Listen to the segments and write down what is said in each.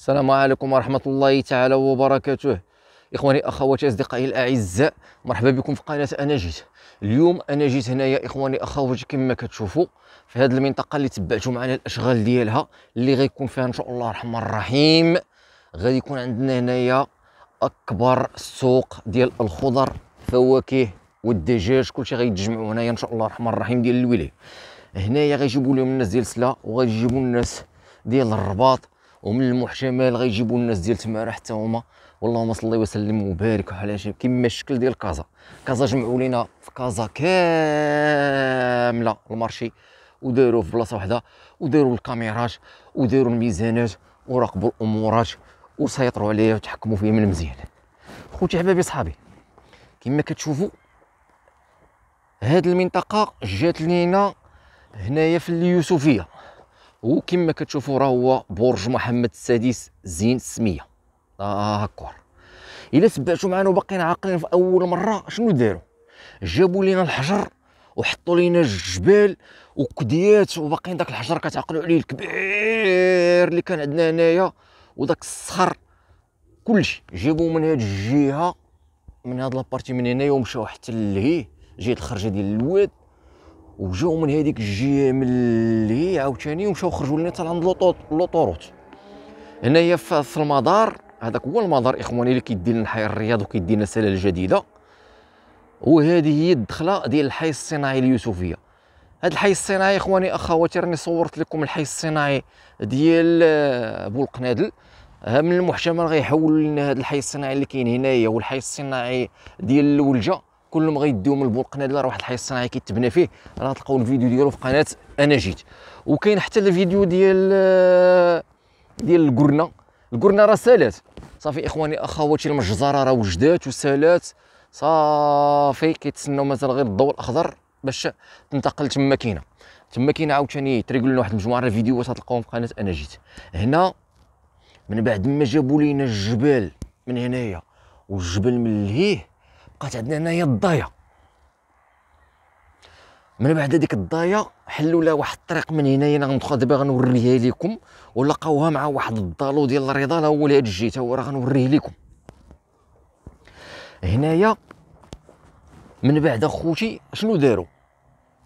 السلام عليكم ورحمة الله تعالى وبركاته إخواني أخواتي أصدقائي الأعزاء مرحبا بكم في قناة أنا جيت اليوم أنا جيت يا إخواني أخواتي كما كتشوفوا في هذه المنطقة اللي تبعتوا معنا الأشغال ديالها اللي غيكون فيها إن شاء الله الرحمن الرحيم غادي يكون عندنا هنايا أكبر سوق ديال الخضر فواكه والدجاج كلشي غيتجمعوا هنايا إن شاء الله الرحمن الرحيم ديال الولاية هنايا غيجيبوا لهم الناس ديال سلا وغيجيبوا الناس ديال الرباط ومن المحتمل غيجيبوا الناس ديال تما حتى هما اللهم صلي وسلم وبارك على شي كما الشكل ديال كازا كازا جمعوا لينا في كازا كامله المارشي وداروا في بلاصه وحده وداروا الكاميرات وداروا الميزانات وراقبوا الامورات وسيطروا عليها وتحكموا فيها من مزيان خوتي حبابي صحابي كما كتشوفوا هاد المنطقه جات لينا هنايا في اليوسفيه وكما كتشوفوا راه هو برج محمد السادس زين السميه داكور آه، آه، آه، الا تبعتوا معنا وباقيين عاقلين في اول مره شنو داروا جابوا لينا الحجر وحطوا لينا الجبال وكديات وباقيين داك الحجر كتعقلوا عليه الكبير اللي كان عندنا هنايا وداك الصخر كلشي جابوا من هاد الجهه من هاد لابارتي من هنايا ومشاو حتى لهيه جهه الخرجه ديال الواد وجاو من هذيك الجهه من اللي عاوتاني ومشاو خرجوا لنا حتى عند لوطوروت هنايا في المدار هذاك هو المدار اخواني اللي كيدي لنا حي الرياض وكيدي لنا السلاله الجديده وهذه هي الدخله ديال الحي الصناعي اليوسفيه هذا الحي الصناعي اخواني اخواتي راني صورت لكم الحي الصناعي ديال آه، قنادل القنادل من المحتمل غيحولوا لنا هذا الحي الصناعي اللي كاين هنايا والحي الصناعي ديال الولجه كلهم غيديو من البول قنادله راه واحد الحي الصناعي كيتبنى فيه راه تلقاو الفيديو ديالو في قناه انا جيت وكاين حتى الفيديو ديال آه، ديال القرنه القرنه راه سالات صافي اخواني اخواتي المجزره راه وجدات وسالات صافي كيتسناو مازال غير الضوء الاخضر باش تنتقل تما كاينه تما كاينه عاوتاني تريكول لنا واحد المجموعه الفيديوهات تلقاوهم في قناه انا جيت هنا من بعد ما جابوا لينا الجبال من هنايا والجبل من لهيه بقات عندنا هنايا الضايه من بعد هذيك الضايه حلوا لها واحد الطريق من هنايا انا غندخل دابا غنوريها لكم ولقاوها مع واحد الضالو ديال الرضا لا هو لهاد الجهه تا هو راه غنوريه لكم هنايا من بعد اخوتي شنو داروا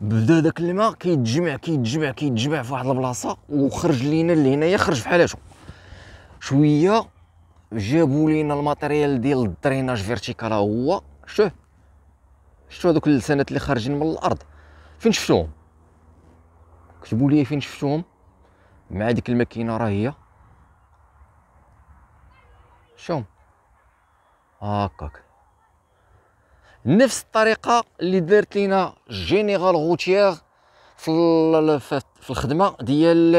بدا داك الماء كيتجمع كيتجمع كيتجمع في واحد البلاصه وخرج لينا لهنايا خرج هادو شويه جابوا لينا الماتيريال ديال الدريناج فيرتيكال هو شوف شفتوا هذوك اللسانات اللي خارجين من الارض فين شفتوهم كتبوا لي فين شفتوهم مع ديك الماكينه راه هي شوم هكاك نفس الطريقه اللي دارت لينا جينيرال غوتيير في في الخدمه ديال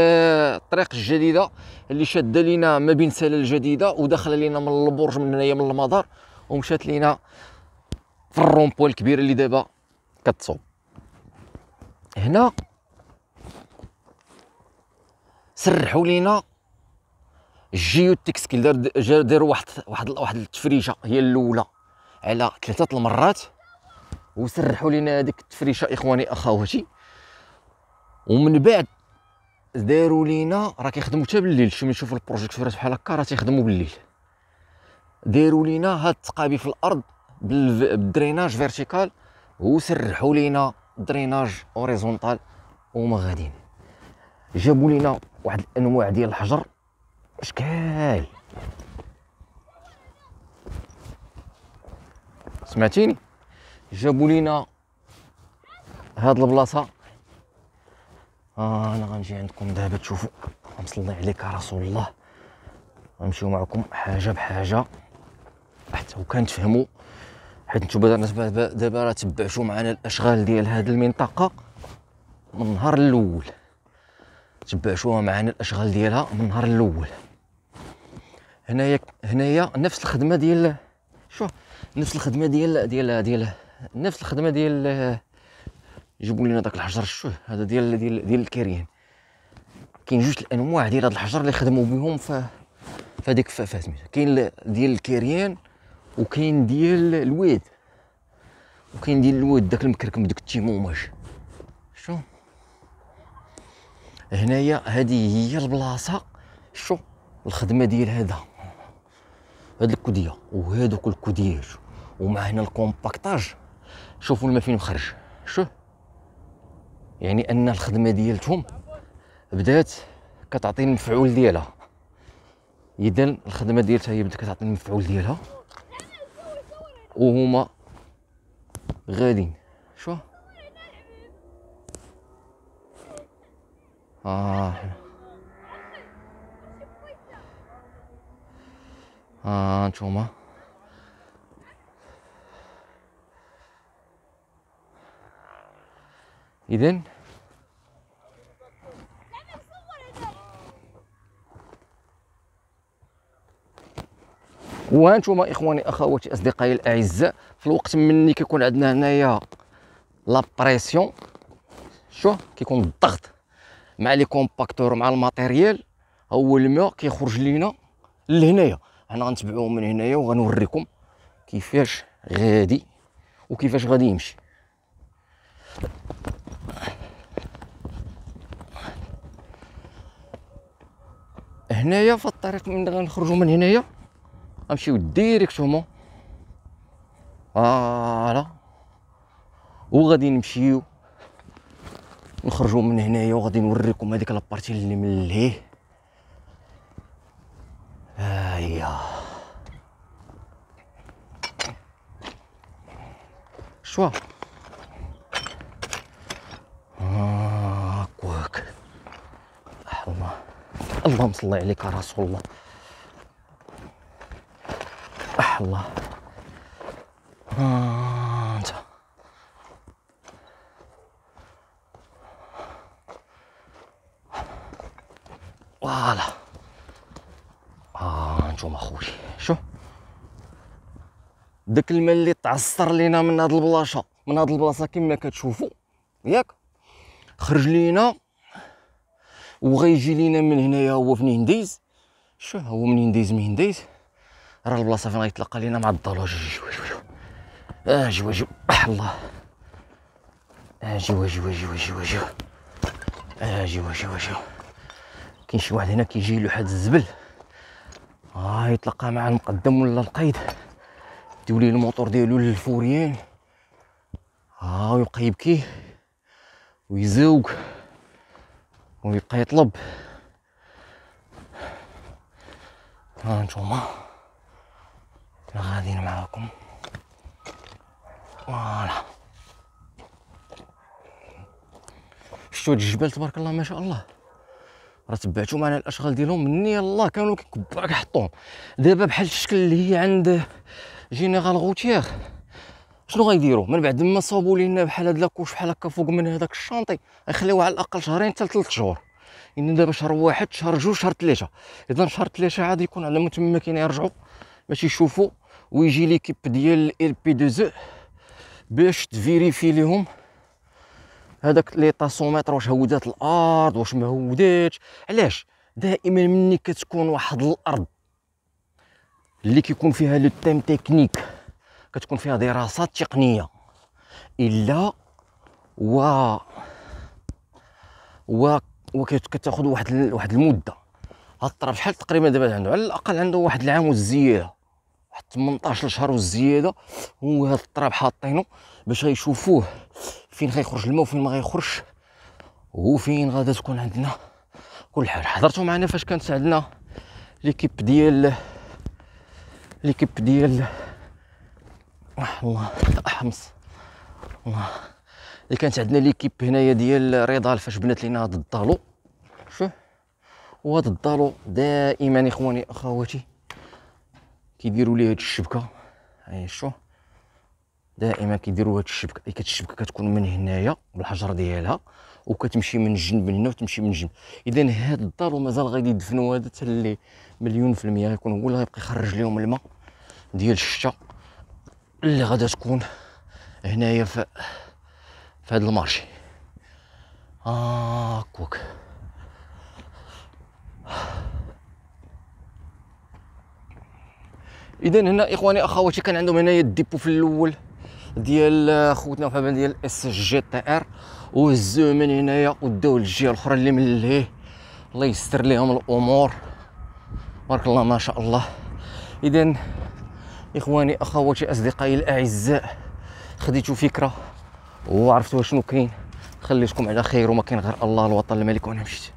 الطريق الجديده اللي شاده لينا ما بين سلال الجديده وداخله لينا من البرج من هنايا من المدار ومشات لينا في الرومبوان الكبيره اللي دابا كتصوب هنا سرحوا لينا الجيوتكس دار دار واحد واحد واحد التفريشه هي الاولى على ثلاثه المرات وسرحوا لينا هذيك التفريشه اخواني اخواتي ومن بعد داروا لينا راه كيخدموا حتى بالليل شي نشوفوا البروجيكتورات بحال هكا راه تيخدموا بالليل داروا لينا هاد التقابي في الارض بالدريناج فيرتيكال وسرحوا لينا دريناج اوريزونتال وما غاديين جابوا لينا واحد الانواع ديال الحجر اشكال سمعتيني جابوا لينا هاد البلاصه آه انا غنجي عندكم دابا تشوفوا غنصلي عليك يا رسول الله غنمشيو معكم حاجه بحاجه حتى وكان تفهموا حيت نتوما الناس دابا راه تبعتوا معنا الاشغال ديال هذه المنطقه من النهار الاول تبعتوها معنا الاشغال ديالها من النهار الاول هنايا هنايا نفس الخدمه ديال شوف نفس الخدمه ديال ديال ديال نفس الخدمه ديال جيبوا لنا داك الحجر شوف هذا ديال ديال ديال الكريان كاين جوج الانواع ديال هذا الحجر اللي خدموا بهم في فهاديك فاسميتها كاين ديال الكريان وكاين ديال الواد وكاين ديال الواد داك المكركم دوك التيموماج شو هنايا هذه هي البلاصه شو الخدمه ديال هذا هاد الكوديه وهادوك الكودياج ومع هنا الكومباكتاج شوفوا الما فين مخرج شو يعني ان الخدمه ديالتهم بدات كتعطي المفعول ديالها اذا الخدمه ديالتها هي بدات كتعطي المفعول ديالها وهما غادين شو اه ها آه انتوما اذا وانتم اخواني اخواتي اصدقائي الاعزاء في الوقت مني كيكون عندنا هنايا لا بريسيون شو كيكون الضغط مع لي كومباكتور مع الماتيريال هو الماء كيخرج لينا لهنايا حنا غنتبعوه من هنايا وغنوريكم كيفاش غادي وكيفاش غادي يمشي هنايا في الطريق من غنخرجوا من هنايا غنمشيو ديريكتومون فوالا وغادي نمشيو نخرجوا من هنايا وغادي نوريكم هذيك لابارتي اللي من اللي ها هي شوا الله اللهم صل عليك رسول الله الله آه، انت فوالا اه خويا شوف داك الماء اللي تعصر لينا من هاد البلاصه من هاد البلاصه كما كتشوفوا ياك خرج لينا وغيجي لينا من هنايا هو في مهنديز شو هو من هنديز من هنديز راه البلاصه فين غيتلقى لينا مع الضلوج اجي واجي الله اجي آه، واجي واجي واجي واجي اجي آه، واجي واجي كاين شي واحد هنا كيجي له حد الزبل ها آه يتلقى مع المقدم ولا القيد تولي الموتور ديالو للفوريين ها آه ويبقى يبكي ويزوق ويبقى يطلب ها آه انتوما غاديين معاكم فوالا شتو هاد الجبال تبارك الله ما شاء الله راه تبعتو معنا الاشغال ديالهم مني يلاه كانوا كيكبعوا كيحطوهم دابا بحال الشكل اللي هي عند جينيرال غوتيغ شنو غيديروا من بعد ما صوبوا لينا بحال هاد لاكوش بحال هكا فوق من هذاك الشانطي غيخليوه على الاقل شهرين حتى ثلاث شهور ان دابا شهر واحد شهر جوج شهر ثلاثه اذا شهر ثلاثه عاد يكون على ما تما كاين يرجعوا باش يشوفوا ويجي ليكيب ديال ال بي دو زو باش تفيريفي ليهم هذاك لي طاسومتر واش هودات الارض واش ما هوداتش علاش دائما مني كتكون واحد الارض اللي كيكون فيها لو تيم تكنيك كتكون فيها دراسات تقنيه الا و و وكتاخذ واحد واحد المده هاد الطرف شحال تقريبا دابا عنده على الاقل عنده واحد العام وزياده 18 شهر وزياده وهذا الطراب حاطينو باش غيشوفوه فين غيخرج الماء وفين ما غيخرجش وفين غادا تكون عندنا كل حاجه حضرتوا معنا فاش كانت عندنا ليكيب ديال ليكيب ديال الله احمص الله اللي كانت عندنا ليكيب هنايا ديال رضا فاش بنات لينا هذا الدالو شوف وهذا الدالو دائما اخواني اخواتي كيديروا ليه هاد الشبكه هاي شو دائما كيديروا هاد الشبكه اي كتشبكه كتكون من هنايا بالحجر ديالها وكتمشي من الجنب هنا وتمشي من الجنب اذا هاد الدار ومازال غادي يدفنوا هذا حتى اللي مليون في المية غيكون هو اللي غيبقى يخرج لهم الماء ديال الشتاء اللي غادا تكون هنايا في في هاد المارشي آه كوك اذا هنا اخواني اخواتي كان عندهم هنايا الديبو في الاول ديال آه، خوتنا وحبا ديال اس جي تي ار وهزوه من هنايا وداو للجهه الاخرى اللي من ليه الله يستر لهم الامور بارك الله ما شاء الله اذا اخواني اخواتي اصدقائي الاعزاء خديتوا فكره وعرفتوا شنو كاين خليتكم على خير وما كاين غير الله الوطن الملك وانا مشيت